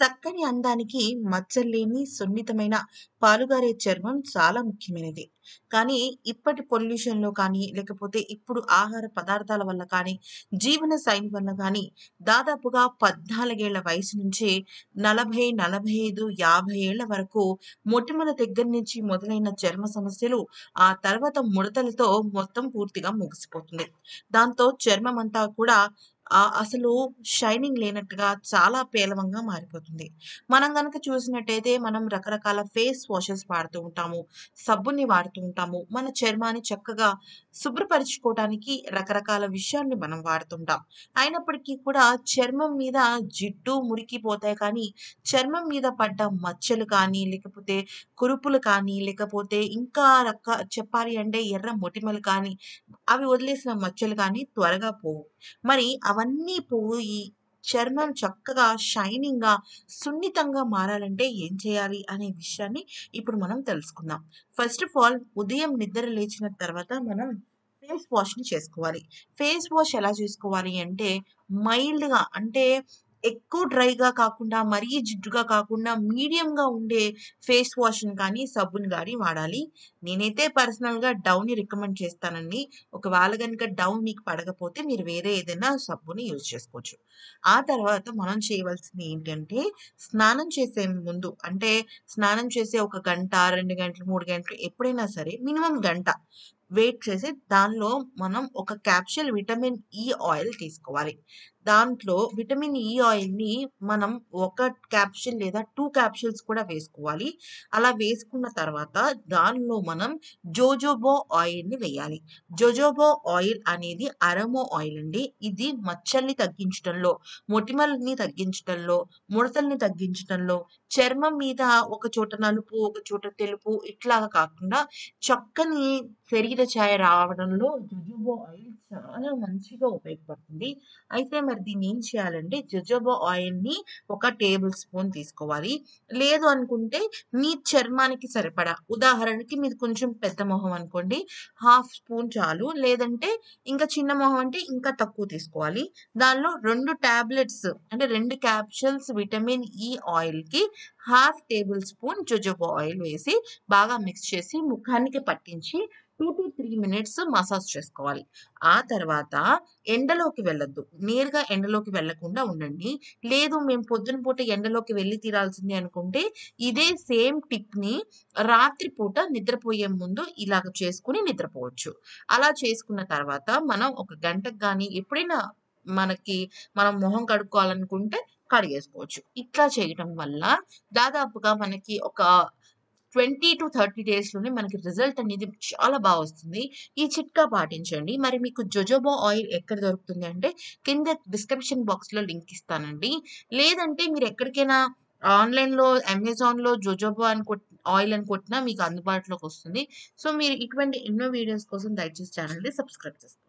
చక్కని అందానికి మచ్చలేని సున్నితమైన పాలుగారే చర్మం చాలా ముఖ్యమైనది కానీ ఇప్పటి పొల్యూషన్లో కానీ లేకపోతే ఇప్పుడు ఆహార పదార్థాల వల్ల కానీ జీవన శైలి వల్ల కానీ దాదాపుగా పద్నాలుగేళ్ల వయసు నుంచి నలభై నలభై ఐదు యాభై ఏళ్ల వరకు మొట్టమొదటి దగ్గర నుంచి మొదలైన చర్మ సమస్యలు ఆ తర్వాత ముడతలతో మొత్తం పూర్తిగా ముగిసిపోతుంది దాంతో చర్మం అంతా కూడా అసలు షైనింగ్ లేనట్టుగా చాలా పేలవంగా మారిపోతుంది మనం కనుక చూసినట్టయితే మనం రకరకాల ఫేస్ వాషెస్ వాడుతూ ఉంటాము సబ్బుని వాడుతూ ఉంటాము మన చర్మాన్ని చక్కగా శుభ్రపరచుకోవడానికి రకరకాల విషయాన్ని మనం వాడుతుంటాం అయినప్పటికీ కూడా చర్మం మీద జిడ్డు మురికిపోతాయి కానీ చర్మం మీద పడ్డ మచ్చలు కానీ లేకపోతే కురుపులు కానీ లేకపోతే ఇంకా రక చెప్పాలి అంటే ఎర్ర మొటిమలు కానీ అవి వదిలేసిన మచ్చలు కానీ త్వరగా పోవు మరి అవన్నీ పోయి చర్మం చక్కగా షైనింగ్గా సున్నితంగా మారాలంటే ఏం చేయాలి అనే విషయాన్ని ఇప్పుడు మనం తెలుసుకుందాం ఫస్ట్ ఆఫ్ ఆల్ ఉదయం నిద్ర లేచిన తర్వాత మనం ఫేస్ వాష్ని చేసుకోవాలి ఫేస్ వాష్ ఎలా చేసుకోవాలి అంటే మైల్డ్గా అంటే ఎక్కువ డ్రైగా కాకుండా మరీ జిడ్డుగా కాకుండా మీడియంగా ఉండే ఫేస్ వాష్ని కానీ సబ్బుని కానీ వాడాలి నేనైతే పర్సనల్గా డౌని రికమెండ్ చేస్తానండి ఒకవేళ కనుక డౌన్ మీకు పడకపోతే మీరు వేరే ఏదైనా సబ్బుని యూజ్ చేసుకోవచ్చు ఆ తర్వాత మనం చేయవలసింది ఏంటంటే స్నానం చేసే ముందు అంటే స్నానం చేసే ఒక గంట రెండు గంటలు మూడు గంటలు ఎప్పుడైనా సరే మినిమం గంట వెయిట్ చేసి దానిలో మనం ఒక క్యాప్సూల్ విటమిన్ ఇ ఆయిల్ తీసుకోవాలి దాంట్లో విటమిన్ ఆయిల్ ఆయిల్ని మనం ఒక క్యాప్సూల్ లేదా టూ క్యాప్సూల్స్ కూడా వేసుకోవాలి అలా వేసుకున్న తర్వాత దానిలో మనం జోజోబో ఆయిల్ని వేయాలి జోజోబో ఆయిల్ అనేది అరమో ఆయిల్ అండి ఇది మచ్చల్ని తగ్గించడంలో మొటిమల్ని తగ్గించడంలో ముడతల్ని తగ్గించడంలో చర్మం మీద ఒక చోట నలుపు ఒక చోట తెలుపు ఇట్లాగా కాకుండా చక్కని శరీర మీద ఛాయ రావడంలో జొజోబా ఆయిల్ చాలా మంచిగా ఉపయోగపడుతుంది అయితే మరి దీన్ని ఏం చేయాలంటే జొజోబా ఆయిల్ని ఒక టేబుల్ స్పూన్ తీసుకోవాలి లేదు అనుకుంటే మీ చర్మానికి సరిపడా ఉదాహరణకి మీరు కొంచెం పెద్ద మొహం అనుకోండి హాఫ్ స్పూన్ చాలు లేదంటే ఇంకా చిన్న మొహం అంటే ఇంకా తక్కువ తీసుకోవాలి దానిలో రెండు టాబ్లెట్స్ అంటే రెండు క్యాప్సూల్స్ విటమిన్ ఈ ఆయిల్కి half tablespoon jojoba oil వేసి బాగా మిక్స్ చేసి ముఖానికి పట్టించి two to three minutes massage చేసుకోవాలి ఆ తర్వాత ఎండలోకి వెళ్ళొద్దు నేరుగా ఎండలోకి వెళ్లకుండా ఉండండి లేదు మేము పొద్దున పూట ఎండలోకి వెళ్ళి తీరాల్సింది అనుకుంటే ఇదే సేమ్ టిప్ ని రాత్రి పూట నిద్రపోయే ముందు ఇలాగ చేసుకుని నిద్రపోవచ్చు అలా చేసుకున్న తర్వాత మనం ఒక గంటకు కానీ ఎప్పుడైనా మనకి మనం మొహం కడుక్కోవాలనుకుంటే కడిగేసుకోవచ్చు ఇట్లా చేయటం వల్ల దాదాపుగా మనకి ఒక ట్వంటీ టు థర్టీ డేస్లోనే మనకి రిజల్ట్ అనేది చాలా బాగా వస్తుంది ఈ చిట్కా పాటించండి మరి మీకు జొజోబో ఆయిల్ ఎక్కడ దొరుకుతుంది అంటే కింద డిస్క్రిప్షన్ బాక్స్లో లింక్ ఇస్తానండి లేదంటే మీరు ఎక్కడికైనా ఆన్లైన్లో అమెజాన్లో జొజోబా అని ఆయిల్ అని కొట్టినా మీకు అందుబాటులోకి వస్తుంది సో మీరు ఇటువంటి ఎన్నో వీడియోస్ కోసం దయచేసి ఛానల్ని సబ్స్క్రైబ్ చేస్తారు